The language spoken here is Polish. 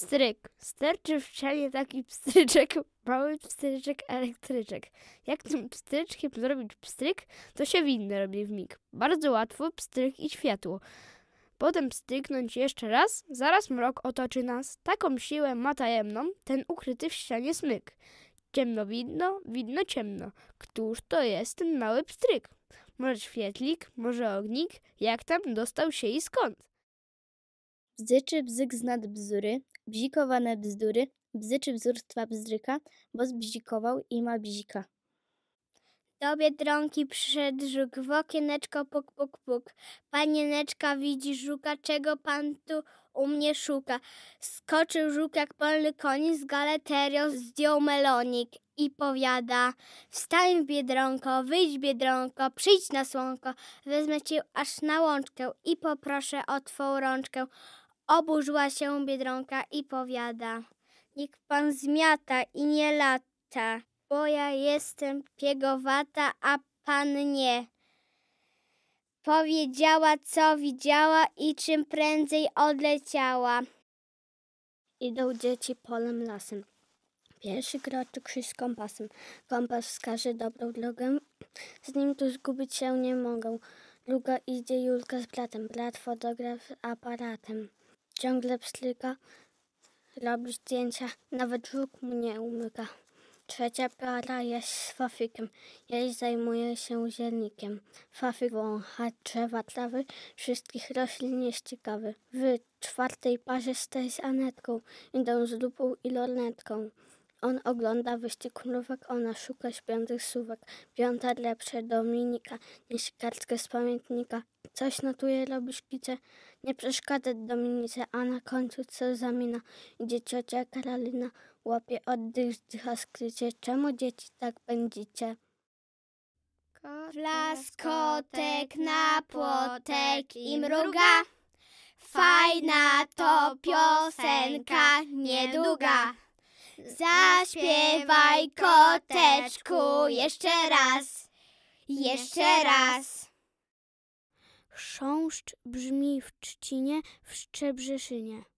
Pstryk. Sterczy w ścianie taki pstryczek, mały pstryczek, elektryczek. Jak tym pstryczkiem zrobić pstryk, to się winny robi w mig. Bardzo łatwo, pstryk i światło. Potem pstryknąć jeszcze raz, zaraz mrok otoczy nas. Taką siłę ma tajemną ten ukryty w ścianie smyk. Ciemno widno, widno ciemno. Któż to jest ten mały pstryk? Może świetlik, może ognik? Jak tam dostał się i skąd? Bzyczy bzyk z nad bzury, Bzikowane bzdury, bzyczy bzurstwa bzdryka, bo zbzikował i ma bzika. Do Biedronki przyszedł żuk, w okieneczko puk, puk, puk. Panieneczka widzi żuka, czego pan tu u mnie szuka. Skoczył żuk jak polny konik z galeterią, zdjął melonik i powiada Wstań Biedronko, wyjdź Biedronko, przyjdź na słonko, wezmę cię aż na łączkę i poproszę o twą rączkę. Oburzyła się Biedronka i powiada. Niech pan zmiata i nie lata, bo ja jestem piegowata, a pan nie. Powiedziała, co widziała i czym prędzej odleciała. Idą dzieci polem lasem. Pierwszy kroczy krzyż z kompasem. Kompas wskaże dobrą drogę. Z nim tu zgubić się nie mogą. Druga idzie Julka z bratem. Brat fotograf z aparatem. Ciągle pstryka, robi zdjęcia, nawet żuk mu nie umyka. Trzecia para jest z Fafikiem. Jej zajmuje się zielnikiem. Fafik wącha drzewa, trawy, wszystkich roślin jest ciekawy. W czwartej parze z z Anetką idą z lupą i lornetką. On ogląda wyścig królówek, ona szuka śpiących słówek. Piąta lepsze Dominika, niż kartkę z pamiętnika. Coś notuje, robi szkice, nie przeszkadza Dominice, a na końcu co zamina. Idzie ciocia Karolina, łapie oddych, zdycha skrycie. Czemu dzieci tak będziecie? Blaskotek na płotek i mruga. Fajna to piosenka, niedługa. Zaśpiewaj koteczku jeszcze raz, jeszcze raz. Chrząszcz brzmi w Trzcinie, w Szczebrzeszynie.